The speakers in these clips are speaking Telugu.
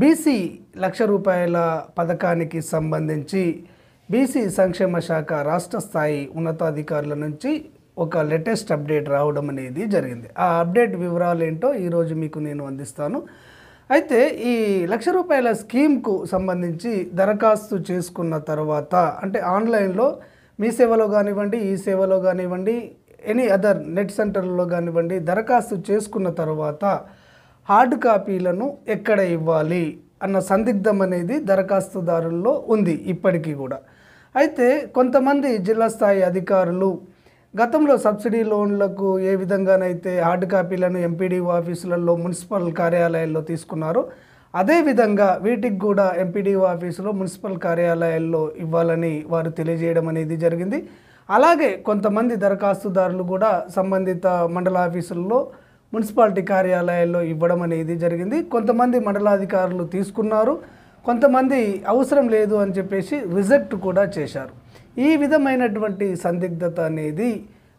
బీసీ లక్ష రూపాయల పథకానికి సంబంధించి బీసీ సంక్షేమ శాఖ రాష్ట్ర స్థాయి ఉన్నతాధికారుల నుంచి ఒక లేటెస్ట్ అప్డేట్ రావడం అనేది జరిగింది ఆ అప్డేట్ వివరాలు ఏంటో ఈరోజు మీకు నేను అందిస్తాను అయితే ఈ లక్ష రూపాయల స్కీమ్కు సంబంధించి దరఖాస్తు చేసుకున్న తర్వాత అంటే ఆన్లైన్లో మీ సేవలో కానివ్వండి ఈ సేవలో కానివ్వండి ఎనీ అదర్ నెట్ సెంటర్లో కానివ్వండి దరఖాస్తు చేసుకున్న తర్వాత హార్డ్ కాపీలను ఎక్కడ ఇవ్వాలి అన్న సందిగ్ధం అనేది దరఖాస్తుదారుల్లో ఉంది ఇప్పటికీ కూడా అయితే కొంతమంది జిల్లా స్థాయి అధికారులు గతంలో సబ్సిడీ లోన్లకు ఏ విధంగానైతే హార్డ్ కాపీలను ఎంపీడీ ఆఫీసులలో మున్సిపల్ కార్యాలయాల్లో తీసుకున్నారో అదేవిధంగా వీటికి కూడా ఎంపీడీ ఆఫీసులో మున్సిపల్ కార్యాలయాల్లో ఇవ్వాలని వారు తెలియజేయడం అనేది జరిగింది అలాగే కొంతమంది దరఖాస్తుదారులు కూడా సంబంధిత మండల ఆఫీసుల్లో మున్సిపాలిటీ కార్యాలయాల్లో ఇవ్వడం అనేది జరిగింది కొంతమంది మండలాధికారులు తీసుకున్నారు కొంతమంది అవసరం లేదు అని చెప్పేసి రిజెక్ట్ కూడా చేశారు ఈ విధమైనటువంటి సందిగ్ధత అనేది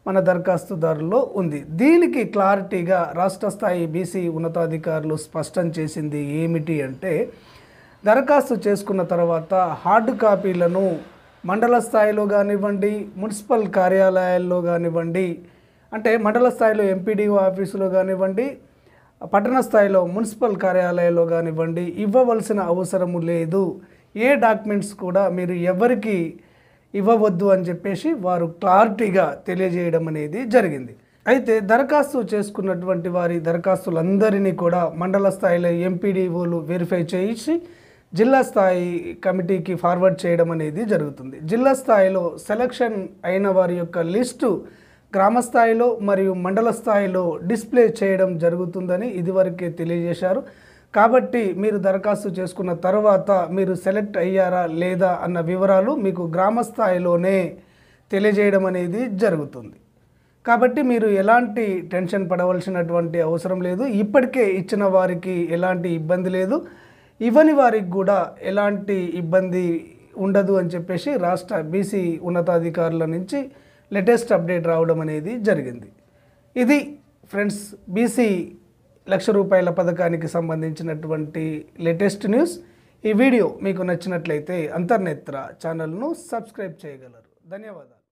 మన దరఖాస్తుదారుల్లో ఉంది దీనికి క్లారిటీగా రాష్ట్ర స్థాయి బీసీ ఉన్నతాధికారులు స్పష్టం చేసింది ఏమిటి అంటే దరఖాస్తు చేసుకున్న తర్వాత హార్డ్ కాపీలను మండల స్థాయిలో కానివ్వండి మున్సిపల్ కార్యాలయాల్లో కానివ్వండి అంటే మండల స్థాయిలో ఎంపీడీఓ ఆఫీసులో కానివ్వండి పట్టణ స్థాయిలో మున్సిపల్ కార్యాలయాల్లో కానివ్వండి ఇవ్వవలసిన అవసరము లేదు ఏ డాక్యుమెంట్స్ కూడా మీరు ఎవరికి ఇవ్వవద్దు అని చెప్పేసి వారు క్లారిటీగా తెలియజేయడం అనేది జరిగింది అయితే దరఖాస్తు చేసుకున్నటువంటి వారి దరఖాస్తులందరినీ కూడా మండల స్థాయిలో ఎంపీడీఓలు వెరిఫై చేయించి జిల్లా స్థాయి కమిటీకి ఫార్వర్డ్ చేయడం అనేది జరుగుతుంది జిల్లా స్థాయిలో సెలక్షన్ అయిన వారి యొక్క లిస్టు గ్రామ స్థాయిలో మరియు మండల స్థాయిలో డిస్ప్లే చేయడం జరుగుతుందని ఇదివరకే తెలియజేశారు కాబట్టి మీరు దరఖాస్తు చేసుకున్న తర్వాత మీరు సెలెక్ట్ అయ్యారా లేదా అన్న వివరాలు మీకు గ్రామ స్థాయిలోనే తెలియజేయడం అనేది జరుగుతుంది కాబట్టి మీరు ఎలాంటి టెన్షన్ పడవలసినటువంటి అవసరం లేదు ఇప్పటికే ఇచ్చిన వారికి ఎలాంటి ఇబ్బంది లేదు ఇవ్వని వారికి కూడా ఎలాంటి ఇబ్బంది ఉండదు అని చెప్పేసి రాష్ట్ర బీసీ ఉన్నతాధికారుల నుంచి లేటెస్ట్ అప్డేట్ రావడం అనేది జరిగింది ఇది ఫ్రెండ్స్ బీసీ లక్ష రూపాయల పథకానికి సంబంధించినటువంటి లేటెస్ట్ న్యూస్ ఈ వీడియో మీకు నచ్చినట్లయితే అంతర్నేత్ర ఛానల్ను సబ్స్క్రైబ్ చేయగలరు ధన్యవాదాలు